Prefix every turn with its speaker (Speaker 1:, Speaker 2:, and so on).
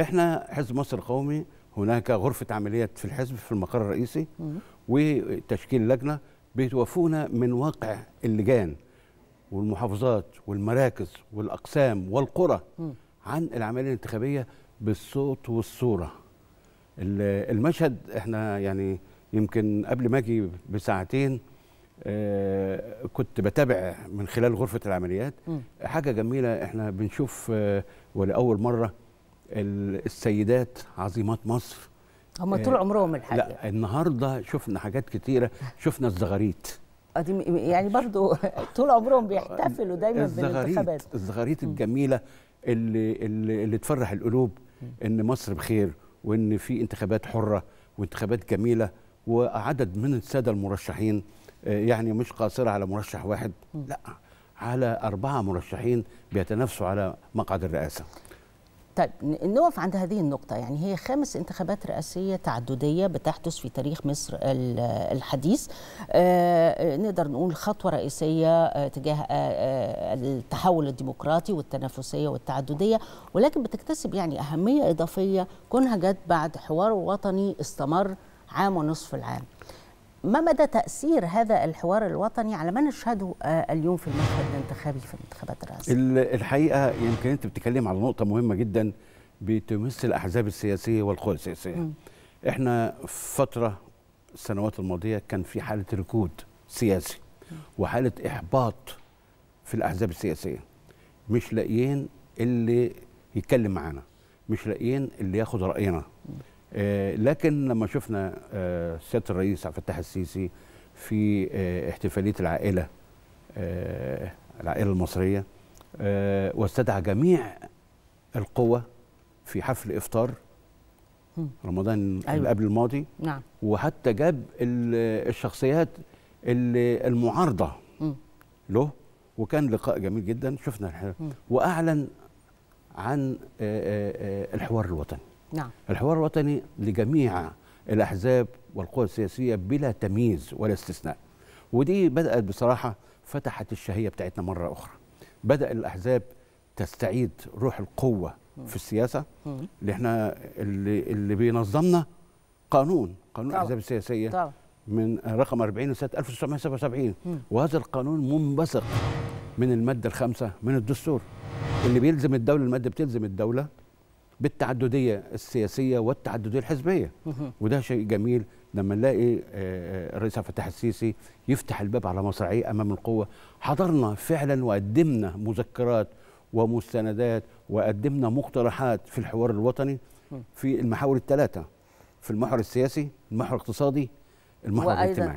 Speaker 1: احنا حزب مصر القومي هناك غرفه عمليات في الحزب في المقر الرئيسي وتشكيل لجنه بيتوفونا من واقع اللجان والمحافظات والمراكز والاقسام والقرى عن العمليه الانتخابيه بالصوت والصوره المشهد احنا يعني يمكن قبل ما اجي بساعتين آه كنت بتابع من خلال غرفه العمليات حاجه جميله احنا بنشوف آه ولاول مره السيدات عظيمات مصر
Speaker 2: هم طول آه، عمرهم الحقيقه
Speaker 1: لا النهارده شفنا حاجات كتيره شفنا الزغاريت
Speaker 2: آه، يعني برضو طول عمرهم بيحتفلوا دايما بالانتخابات
Speaker 1: الزغاريت الجميله اللي اللي, اللي تفرح القلوب ان مصر بخير وان في انتخابات حره وانتخابات جميله وعدد من الساده المرشحين آه، يعني مش قاصره على مرشح واحد لا على اربعه مرشحين بيتنافسوا على مقعد الرئاسه
Speaker 2: طيب نقف عند هذه النقطة يعني هي خامس انتخابات رئاسية تعددية بتحدث في تاريخ مصر الحديث آه، آه، نقدر نقول خطوة رئيسية آه، تجاه التحول الديمقراطي والتنافسية والتعددية ولكن بتكتسب يعني أهمية إضافية كونها جت بعد حوار وطني استمر عام ونصف العام ما مدى تاثير هذا الحوار الوطني على ما نشهده آه، اليوم في المشهد الانتخابي في الانتخابات الرئاسيه؟
Speaker 1: الحقيقه يمكن يعني انت بتتكلم على نقطه مهمه جدا بتمس الاحزاب السياسيه والقوى السياسيه. م. احنا فتره السنوات الماضيه كان في حاله ركود سياسي وحاله احباط في الاحزاب السياسيه. مش لاقيين اللي يتكلم معانا، مش لاقيين اللي ياخد راينا. آه، لكن لما شفنا آه، سياده الرئيس عبد الفتاح السيسي في آه، احتفاليه العائله العائله المصريه واستدعى جميع القوى في حفل إفطار رمضان أيوة. اللي قبل الماضي نعم. وحتى جاب الشخصيات المعارضة م. له وكان لقاء جميل جدا شفنا الحوار وأعلن عن الحوار الوطني نعم الحوار الوطني لجميع الأحزاب والقوى السياسية بلا تمييز ولا استثناء ودي بدأت بصراحة فتحت الشهية بتاعتنا مرة أخرى بدأ الأحزاب تستعيد روح القوة في السياسة اللي احنا اللي, اللي بينظمنا قانون قانون طبع. الأحزاب السياسية طبع. من رقم 40 لسنة 1977 وهذا القانون منبثق من المادة الخامسة من الدستور اللي بيلزم الدولة المادة بتلزم الدولة بالتعدديه السياسيه والتعدديه الحزبيه وده شيء جميل لما نلاقي آه، آه، الرئيس عبد الفتاح السيسي يفتح الباب على مصراعيه امام القوه حضرنا فعلا وقدمنا مذكرات ومستندات وقدمنا مقترحات في الحوار الوطني في المحاور الثلاثه في المحور السياسي المحور الاقتصادي المحور الاجتماعي